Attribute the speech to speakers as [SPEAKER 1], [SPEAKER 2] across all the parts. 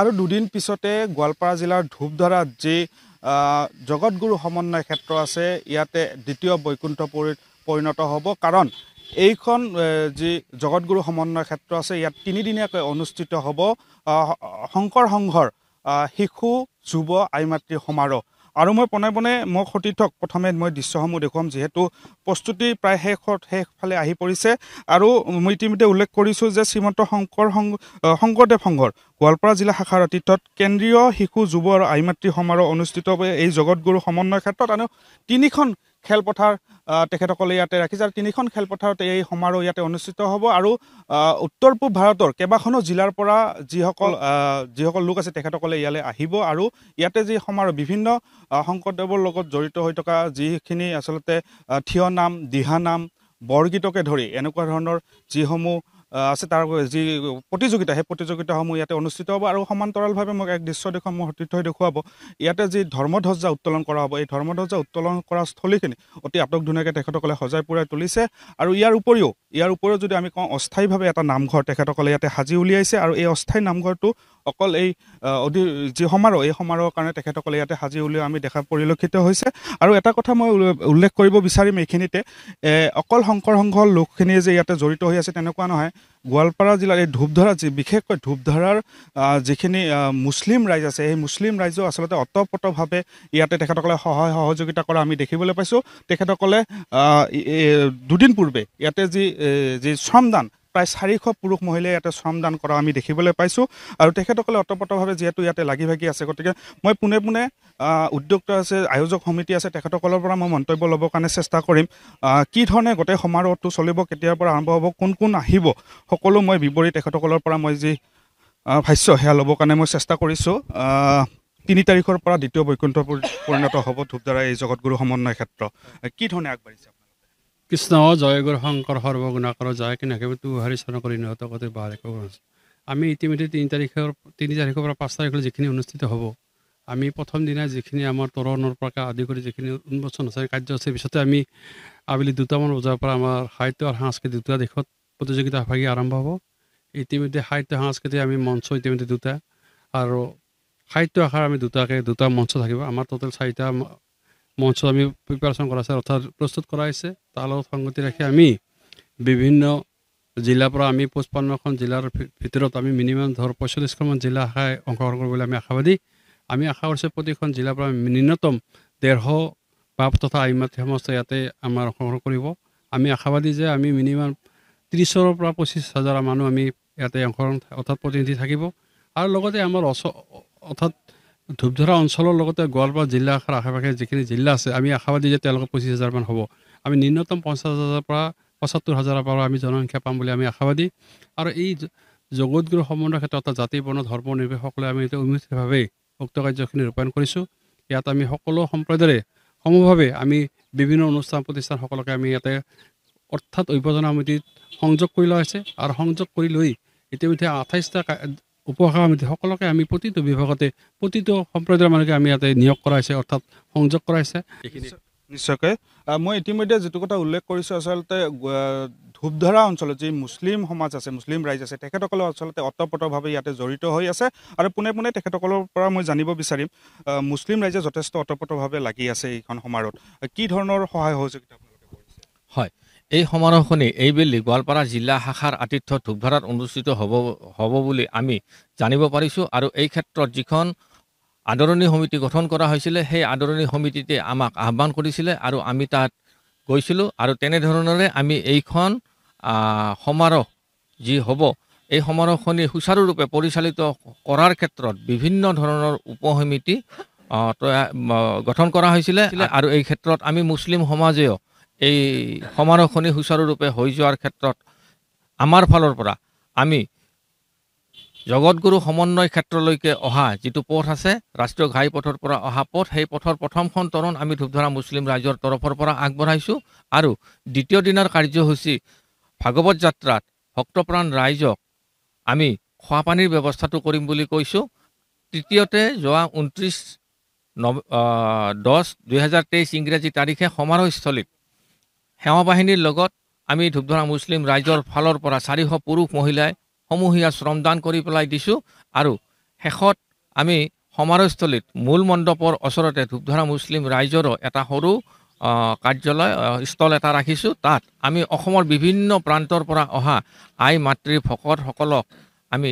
[SPEAKER 1] আৰু দুদিন পিছতে গোৱালপাৰা জিলাৰ ধূপধৰাত যি জগতগুৰু সমন্বয় ক্ষেত্ৰ আছে ইয়াতে দ্বিতীয় বৈকুণ্ঠ পৰি পৰিণত হ'ব কাৰণ এইখন যি জগতগুৰু সমন্বয় ক্ষেত্ৰ আছে ইয়াত তিনিদিনীয়াকৈ অনুষ্ঠিত হ'ব শংকৰ সংঘৰ শিশু যুৱ আইমাতৃ সমাৰোহ আৰু মই পোনে পোনে মোক সতীৰ্থক প্ৰথমে মই দৃশ্যসমূহ দেখুৱাম যিহেতু প্ৰস্তুতি প্ৰায় শেষত শেষফালে আহি পৰিছে আৰু মই ইতিমধ্যে উল্লেখ কৰিছোঁ যে শ্ৰীমন্ত শংকৰ সং শংকৰদেৱ সংঘৰ গোৱালপাৰা জিলা শাখাৰ অতীতত কেন্দ্ৰীয় শিশু যুৱ আৰু আই মাতৃ সমাৰোহ অনুষ্ঠিত এই জগতগুৰু সমন্বয়ৰ ক্ষেত্ৰত আৰু তিনিখন খেলপথাৰ তেখেতসকলে ইয়াতে ৰাখিছে আৰু তিনিখন খেলপথাৰত এই সমাৰোহ ইয়াতে অনুষ্ঠিত হ'ব আৰু উত্তৰ পূব ভাৰতৰ কেইবাখনো জিলাৰ পৰা যিসকল যিসকল লোক আছে তেখেতসকলে ইয়ালৈ আহিব আৰু ইয়াতে যি সমাৰোহ বিভিন্ন শংকৰদেৱৰ লগত জড়িত হৈ থকা যিখিনি আচলতে থিয়ন নাম দিহা নাম বৰগীতকে ধৰি এনেকুৱা ধৰণৰ যিসমূহ আছে তাৰ যি প্ৰতিযোগিতা সেই প্ৰতিযোগিতাসমূহ ইয়াতে অনুষ্ঠিত হ'ব আৰু সমান্তৰালভাৱে মোক এক দৃশ্য দেখুৱাম দেখুৱাব সতীৰ্থই দেখুৱাব ইয়াতে যি ধৰ্মধ্বজা উত্তোলন কৰা হ'ব এই ধৰ্মধ্বজা উত্তোলন কৰা স্থলীখিনি অতি আটক ধুনীয়াকৈ তেখেতসকলে সজাই পূৰাই তুলিছে আৰু ইয়াৰ উপৰিও ইয়াৰ উপৰিও যদি আমি কওঁ অস্থায়ীভাৱে এটা নামঘৰ তেখেতসকলে ইয়াতে সাজি উলিয়াইছে আৰু এই অস্থায়ী নামঘৰটো অকল এই অধি যি সমাৰোহ এই সমাৰোহৰ কাৰণে তেখেতসকলে ইয়াতে সাজি উলিওৱা আমি দেখা পৰিলক্ষিত হৈছে আৰু এটা কথা মই উল্লেখ কৰিব বিচাৰিম এইখিনিতে অকল শংকৰ সংঘৰ লোকখিনিয়ে যে ইয়াতে জড়িত হৈ আছে তেনেকুৱা নহয় গোৱালপাৰা জিলাৰ এই ধূপধৰা যি বিশেষকৈ ধূপধৰাৰ যিখিনি মুছলিম ৰাইজ আছে সেই মুছলিম ৰাইজেও আচলতে অতপ্ৰতভাৱে ইয়াতে তেখেতসকলে সহায় সহযোগিতা কৰা আমি দেখিবলৈ পাইছোঁ তেখেতসকলে দুদিন পূৰ্বে ইয়াতে যি যি শ্ৰমদান প্ৰায় চাৰিশ পুৰুষ মহিলাই ইয়াতে শ্ৰমদান কৰা আমি দেখিবলৈ পাইছোঁ আৰু তেখেতসকলে অতপ্ৰতভাৱে যিহেতু ইয়াতে লাগি ভাগি আছে গতিকে মই পোনে পোনে উদ্যোক্তা আছে আয়োজক সমিতি আছে তেখেতসকলৰ পৰা মই মন্তব্য ল'বৰ কাৰণে চেষ্টা কৰিম কি ধৰণে গোটেই সমাৰোহটো চলিব কেতিয়াৰ পৰা আৰম্ভ হ'ব কোন কোন আহিব সকলো মই বিৱৰী তেখেতসকলৰ পৰা মই যি ভাষ্য সেয়া ল'বৰ কাৰণে মই চেষ্টা কৰিছোঁ তিনি তাৰিখৰ পৰা দ্বিতীয় বৈকুণ্ঠ পৰিণত হ'ব ধূপদাৰা এই
[SPEAKER 2] জগতগুৰু সমন্বয় ক্ষেত্ৰ কি ধৰণে আগবাঢ়িছে কৃষ্ণ জয় গুৰু শংকৰ সৰ্বগুণাকৰ যায় কেনেকৈ তু হৰি চৰণ কৰি নিহঁতক বাৰেখ আমি ইতিমধ্যে তিনি তাৰিখৰ তিনি তাৰিখৰ পৰা পাঁচ তাৰিখলৈ যিখিনি অনুষ্ঠিত হ'ব আমি প্ৰথম দিনা যিখিনি আমাৰ তৰণৰ পৰা আদি কৰি যিখিনি উন্মোচন আছে কাৰ্য আছে পিছতে আমি আবেলি দুটামান বজাৰ পৰা আমাৰ সাহিত্য আৰু সাংস্কৃতিক দুটা দিশত প্ৰতিযোগিতা ভাগি আৰম্ভ হ'ব ইতিমধ্যে সাহিত্য সাংস্কৃতিক আমি মঞ্চ ইতিমধ্যে দুটা আৰু সাহিত্য আশাৰ আমি দুটাকৈ দুটা মঞ্চ থাকিব আমাৰ টোটেল চাৰিটা মঞ্চত আমি প্ৰিপাৰেশ্যন কৰা হৈছে অৰ্থাৎ প্ৰস্তুত কৰা হৈছে তাৰ লগত সংগতি ৰাখি আমি বিভিন্ন জিলাৰ পৰা আমি পঁচপন্নখন জিলাৰ ভিতৰত আমি মিনিমাম ধৰ পঁয়চল্লিছখনমান জিলা শাখাই অংশগ্ৰহণ কৰিবলৈ আমি আশাবাদী আমি আশা কৰিছোঁ প্ৰতিখন জিলাৰ পৰা ন্যূনতম ডেৰশ বাপ তথা আইমাতৃ সমস্ত ইয়াতে আমাৰ অংশগ্ৰহণ কৰিব আমি আশাবাদী যে আমি মিনিমাম ত্ৰিছৰ পৰা পঁচিছ হাজাৰ মানুহ আমি ইয়াতে অংশগ্ৰহণ অৰ্থাৎ প্ৰতিনিধি থাকিব আৰু লগতে আমাৰ অৰ্থাৎ ধূপধৰা অঞ্চলৰ লগতে গোৱালপাৰা জিলা আশে পাশে যিখিনি জিলা আছে আমি আশাবাদী যে তেওঁলোকৰ পঁচিছ হাজাৰমান হ'ব আমি ন্যূনতম পঞ্চাছ হাজাৰৰ পৰা পঁচাত্তৰ হাজাৰৰ পৰা আমি জনসংখ্যা পাম বুলি আমি আশাবাদী আৰু এই জগতগুৰু সম্বন্ধৰ ক্ষেত্ৰত অৰ্থাৎ জাতি বৰ্ণ ধৰ্ম নিৰ্বিশেষসকলে আমি এতিয়া উন্মিতভাৱেই উক্ত কাৰ্যখিনি ৰূপায়ণ কৰিছোঁ ইয়াত আমি সকলো সম্প্ৰদায়েৰে সমভাৱে আমি বিভিন্ন অনুষ্ঠান প্ৰতিষ্ঠানসকলকে আমি ইয়াতে অৰ্থাৎ অভ্যজনা সমিতিত সংযোগ কৰি লোৱা হৈছে আৰু সংযোগ কৰি লৈ ইতিমধ্যে আঠাইছটা উপভাষা সমিতি সকলোকে আমি প্ৰতিটো বিভাগতে প্ৰতিটো সম্প্ৰদায়ৰ মানুহকে আমি ইয়াতে নিয়োগ কৰাইছে অৰ্থাৎ সংযোগ কৰাইছে নিশ্চয়কৈ
[SPEAKER 1] মই ইতিমধ্যে যিটো কথা উল্লেখ
[SPEAKER 2] কৰিছোঁ আচলতে ধূপধৰা
[SPEAKER 1] অঞ্চলত যি মুছলিম সমাজ আছে মুছলিম ৰাইজ আছে তেখেতসকলে আচলতে অতপ্ৰতভাৱে ইয়াতে জড়িত হৈ আছে আৰু পোনে পোনে তেখেতসকলৰ পৰা মই জানিব বিচাৰিম মুছলিম ৰাইজে যথেষ্ট অতপ্ৰতভাৱে লাগি আছে এইখন সমাৰোহ
[SPEAKER 3] কি ধৰণৰ সহায় সহযোগিতা কৰিছে হয় এই সমাৰোহখনি এইবেলি গোৱালপাৰা জিলা শাখাৰ আতিথ্য ধূপধাৰাত অনুষ্ঠিত হ'ব হ'ব বুলি আমি জানিব পাৰিছোঁ আৰু এই ক্ষেত্ৰত যিখন আদৰণি সমিতি গঠন কৰা হৈছিলে সেই আদৰণি সমিতিতে আমাক আহ্বান কৰিছিলে আৰু আমি তাত গৈছিলোঁ আৰু তেনেধৰণেৰে আমি এইখন সমাৰোহ যি হ'ব এই সমাৰোহখনি সুচাৰুৰূপে পৰিচালিত কৰাৰ ক্ষেত্ৰত বিভিন্ন ধৰণৰ উপ উপসমিতি গঠন কৰা হৈছিলে আৰু এই ক্ষেত্ৰত আমি মুছলিম সমাজেও এই সমাৰোহখনি সুচাৰুৰূপে হৈ যোৱাৰ ক্ষেত্ৰত আমাৰ ফালৰ পৰা আমি জগতগুৰু সমন্বয় ক্ষেত্ৰলৈকে অহা যিটো পথ আছে ৰাষ্ট্ৰীয় ঘাই পথৰ পৰা অহা পথ সেই পথৰ প্ৰথমখন তৰণ আমি ধূপধৰা মুছলিম ৰাইজৰ তৰফৰ পৰা আগবঢ়াইছোঁ আৰু দ্বিতীয় দিনাৰ কাৰ্যসূচী ভাগৱত যাত্ৰাত ভক্তপ্ৰাণ ৰাইজক আমি খোৱা পানীৰ ব্যৱস্থাটো কৰিম বুলি কৈছোঁ তৃতীয়তে যোৱা ঊনত্ৰিছ নৱ দহ দুহেজাৰ তেইছ ইংৰাজী তাৰিখে সমাৰোহস্থলীত সেৱা বাহিনীৰ লগত আমি ধূপধৰা মুছলিম ৰাইজৰ ফালৰ পৰা চাৰিশ পুৰুষ মহিলাই সমূহীয়া শ্ৰমদান কৰি পেলাই দিছোঁ আৰু শেষত আমি সমাৰোহস্থলীত মূল মণ্ডপৰ ওচৰতে ধূপধৰা মুছলিম ৰাইজৰো এটা সৰু কাৰ্যালয় স্থল এটা ৰাখিছোঁ তাত আমি অসমৰ বিভিন্ন প্ৰান্তৰ পৰা অহা আই মাতৃ ভকতসকলক আমি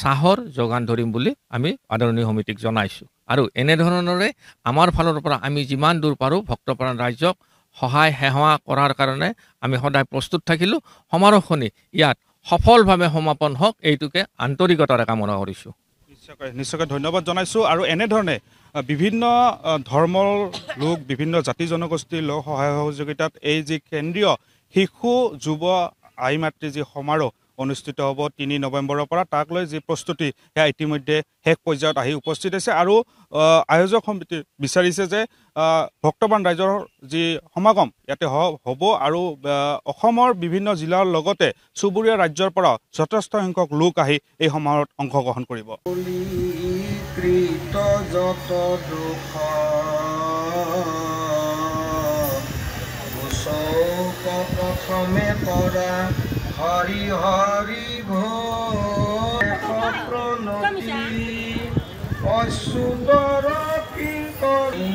[SPEAKER 3] চাহৰ যোগান ধৰিম বুলি আমি আদৰণি সমিতিক জনাইছোঁ আৰু এনেধৰণৰে আমাৰ ফালৰ পৰা আমি যিমান দূৰ পাৰোঁ ভক্তপ্ৰাণ ৰাইজক সহায় সেৱা কৰাৰ কাৰণে আমি সদায় প্ৰস্তুত থাকিলোঁ সমাৰোহখনি ইয়াত সফলভাৱে সমাপন হওক এইটোকে আন্তৰিকতাৰে কামনা কৰিছোঁ
[SPEAKER 1] নিশ্চয়কৈ নিশ্চয়কৈ ধন্যবাদ জনাইছোঁ আৰু এনেধৰণে বিভিন্ন ধৰ্মৰ লোক বিভিন্ন জাতি জনগোষ্ঠীৰ লোক সহায় সহযোগিতাত এই যি কেন্দ্ৰীয় শিশু যুৱ আই মাতৃ যি সমাৰোহ অনুষ্ঠিত হ'ব তিনি নৱেম্বৰৰ পৰা তাক লৈ যি প্ৰস্তুতি সেয়া ইতিমধ্যে শেষ পৰ্যায়ত আহি উপস্থিত হৈছে আৰু আয়োজক সমিতি বিচাৰিছে যে ভক্তবান ৰাইজৰ যি সমাগম ইয়াতে হ'ব আৰু অসমৰ বিভিন্ন জিলাৰ লগতে চুবুৰীয়া ৰাজ্যৰ পৰাও যথেষ্ট সংখ্যক লোক আহি এই সমাৰোহত অংশগ্ৰহণ কৰিব প্ৰথমে পৰা হরি হরি ভোর অশুভ রকি করি